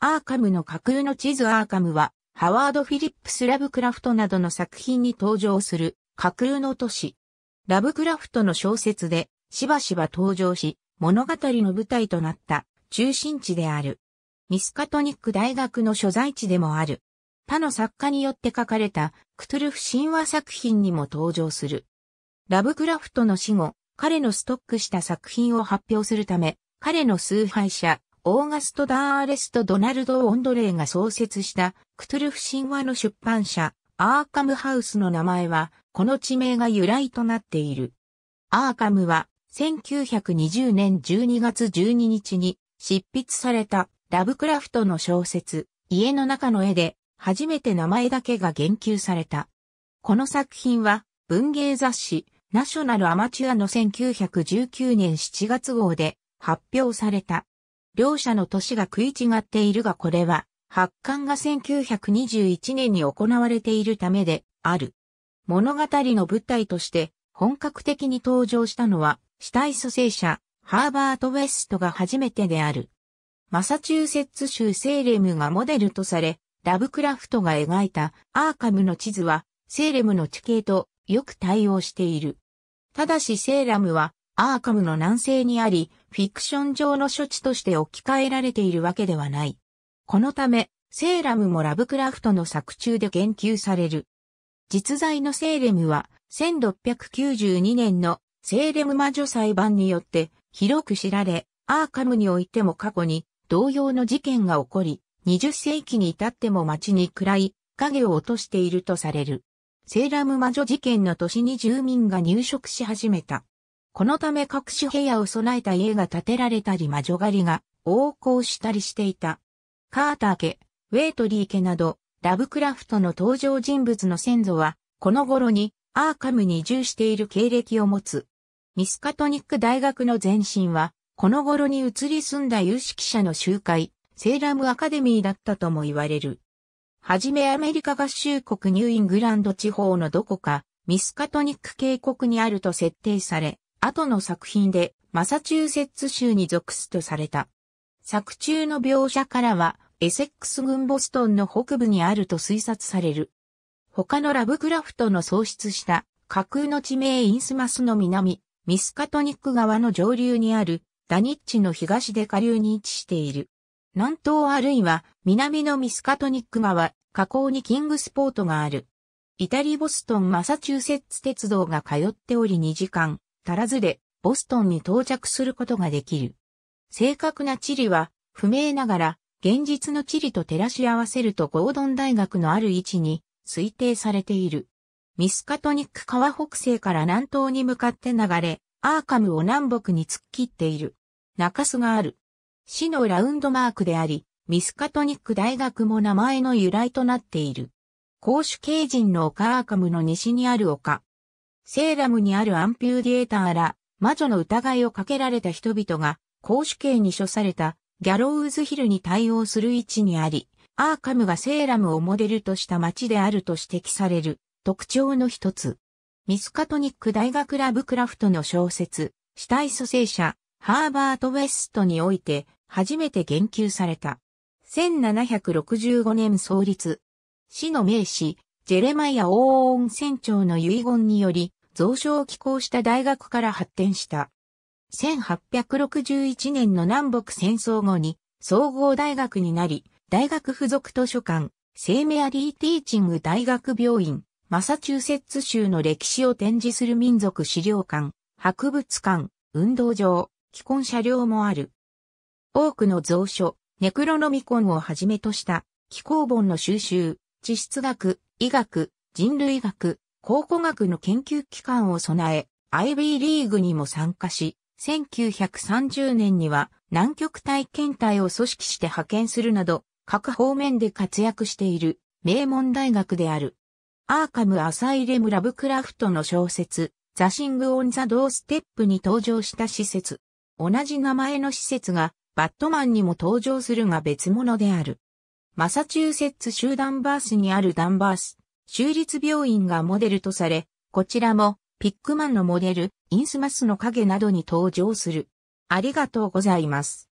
アーカムの架空の地図アーカムは、ハワード・フィリップス・ラブクラフトなどの作品に登場する架空の都市。ラブクラフトの小説でしばしば登場し、物語の舞台となった中心地である。ミスカトニック大学の所在地でもある。他の作家によって書かれたクトゥルフ神話作品にも登場する。ラブクラフトの死後、彼のストックした作品を発表するため、彼の崇拝者、オーガスト・ダーレスト・ドナルド・オンドレイが創設したクトゥルフ神話の出版社アーカムハウスの名前はこの地名が由来となっている。アーカムは1920年12月12日に執筆されたラブクラフトの小説家の中の絵で初めて名前だけが言及された。この作品は文芸雑誌ナショナルアマチュアの1919年7月号で発表された。両者の年が食い違っているがこれは、発刊が1921年に行われているためである。物語の舞台として本格的に登場したのは、死体蘇生者、ハーバート・ウェストが初めてである。マサチューセッツ州セーレムがモデルとされ、ラブクラフトが描いたアーカムの地図は、セーレムの地形とよく対応している。ただしセーラムはアーカムの南西にあり、フィクション上の処置として置き換えられているわけではない。このため、セーラムもラブクラフトの作中で言及される。実在のセーレムは、1692年のセーレム魔女裁判によって広く知られ、アーカムにおいても過去に同様の事件が起こり、20世紀に至っても街に暗い影を落としているとされる。セーラム魔女事件の年に住民が入植し始めた。このため各種部屋を備えた家が建てられたり魔女狩りが横行したりしていた。カーター家、ウェイトリー家など、ラブクラフトの登場人物の先祖は、この頃にアーカムに移住している経歴を持つ。ミスカトニック大学の前身は、この頃に移り住んだ有識者の集会、セーラムアカデミーだったとも言われる。はじめアメリカ合衆国ニューイングランド地方のどこか、ミスカトニック渓谷にあると設定され、後の作品でマサチューセッツ州に属すとされた。作中の描写からは、エセックス軍ボストンの北部にあると推察される。他のラブクラフトの創出した架空の地名インスマスの南、ミスカトニック川の上流にあるダニッチの東で下流に位置している。南東あるいは南のミスカトニック川、河口にキングスポートがある。イタリボストンマサチューセッツ鉄道が通っており2時間、足らずで、ボストンに到着することができる。正確な地理は、不明ながら、現実の地理と照らし合わせるとゴードン大学のある位置に推定されている。ミスカトニック川北西から南東に向かって流れ、アーカムを南北に突っ切っている。中州がある。市のラウンドマークであり、ミスカトニック大学も名前の由来となっている。公主刑人の丘アーカムの西にある丘、セーラムにあるアンピューディエーターら、魔女の疑いをかけられた人々が、公主刑に処されたギャロウーズヒルに対応する位置にあり、アーカムがセーラムをモデルとした街であると指摘される特徴の一つ。ミスカトニック大学ラブクラフトの小説、死体蘇生者、ハーバート・ウェストにおいて初めて言及された。1765年創立。死の名士、ジェレマイア・オーオン船長の遺言により、蔵書を寄稿した大学から発展した。1861年の南北戦争後に総合大学になり、大学附属図書館、生命メアリーティーチング大学病院、マサチューセッツ州の歴史を展示する民族資料館、博物館、運動場、既婚車両もある。多くの蔵書、ネクロノミコンをはじめとした、気候本の収集、地質学、医学、人類学、考古学の研究機関を備え、IB リーグにも参加し、1930年には南極体験隊を組織して派遣するなど、各方面で活躍している名門大学である。アーカム・アサイレム・ラブクラフトの小説、ザ・シング・オン・ザ・ドーステップに登場した施設。同じ名前の施設が、バットマンにも登場するが別物である。マサチューセッツ州ダンバースにあるダンバース州立病院がモデルとされ、こちらもピックマンのモデル、インスマスの影などに登場する。ありがとうございます。